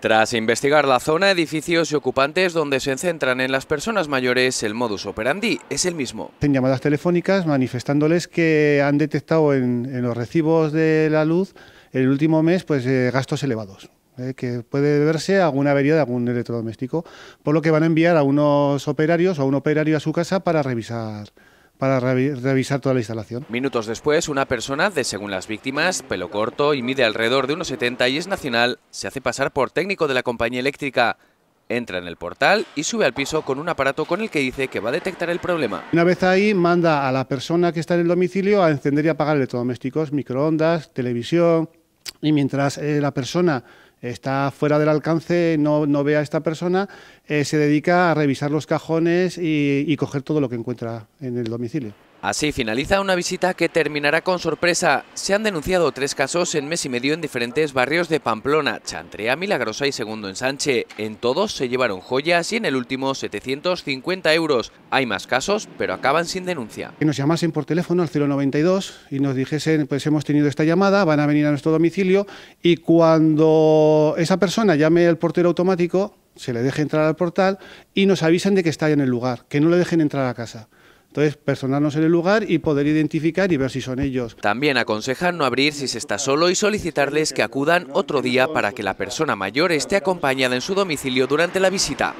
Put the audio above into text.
Tras investigar la zona, edificios y ocupantes donde se centran en las personas mayores, el modus operandi es el mismo. En llamadas telefónicas manifestándoles que han detectado en, los recibos de la luz el último mes pues, eh, gastos elevados eh, que puede deberse a alguna avería de algún electrodoméstico, por lo que van a enviar a unos operarios o a un operario a su casa para revisar para revisar toda la instalación. Minutos después, una persona de, según las víctimas, pelo corto y mide alrededor de unos y es nacional, se hace pasar por técnico de la compañía eléctrica. Entra en el portal y sube al piso con un aparato con el que dice que va a detectar el problema. Una vez ahí, manda a la persona que está en el domicilio a encender y apagar electrodomésticos, microondas, televisión. Y mientras eh, la persona está fuera del alcance, no, ve a esta persona, eh, se dedica a revisar los cajones y, y coger todo lo que encuentra en el domicilio. Así finaliza una visita que terminará con sorpresa. Se han denunciado tres casos en mes y medio en diferentes barrios de Pamplona, Chantrea, Milagrosa y Segundo en Sánchez. En todos se llevaron joyas y en el último 750 euros. Hay más casos, pero acaban sin denuncia. Que nos llamasen por teléfono al 092 y nos dijesen, pues hemos tenido esta llamada, van a venir a nuestro domicilio y cuando esa persona llame al portero automático, se le deje entrar al portal y nos avisen de que está en el lugar, que no le dejen entrar a casa. Entonces, personarnos en el lugar y poder identificar y ver si son ellos. También aconsejan no abrir si se está solo y solicitarles que acudan otro día para que la persona mayor esté acompañada en su domicilio durante la visita.